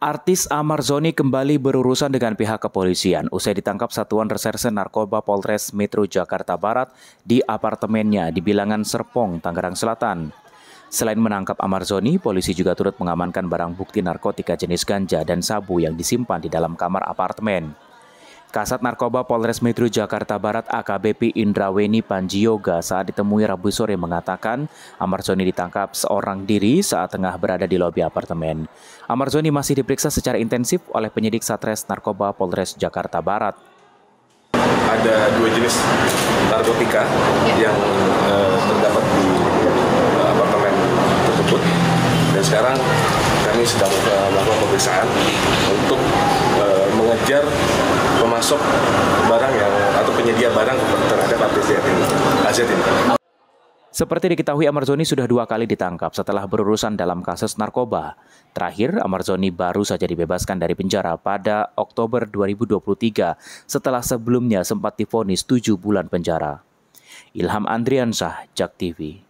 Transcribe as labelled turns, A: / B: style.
A: Artis Amar Zoni kembali berurusan dengan pihak kepolisian usai ditangkap Satuan Reserse Narkoba Polres Metro Jakarta Barat di apartemennya di bilangan Serpong, Tangerang Selatan. Selain menangkap Amar Zoni, polisi juga turut mengamankan barang bukti narkotika jenis ganja dan sabu yang disimpan di dalam kamar apartemen. Kasat Narkoba Polres Metro Jakarta Barat AKBP Indraweni Panjioga saat ditemui Rabu sore mengatakan Amar Zoni ditangkap seorang diri saat tengah berada di lobi apartemen. Amarzoni masih diperiksa secara intensif oleh penyidik Satres Narkoba Polres Jakarta Barat.
B: Ada dua jenis narkotika yang eh, terdapat di eh, apartemen tersebut dan sekarang
C: kami sedang eh, melakukan pemeriksaan untuk barang yang atau penyedia barang terhadap APZN ya, ini.
A: Seperti diketahui, Amarzoni sudah dua kali ditangkap setelah berurusan dalam kasus narkoba. Terakhir, Amarzoni baru saja dibebaskan dari penjara pada Oktober 2023 setelah sebelumnya sempat difonis tujuh bulan penjara. Ilham Andriansyah, Jak TV.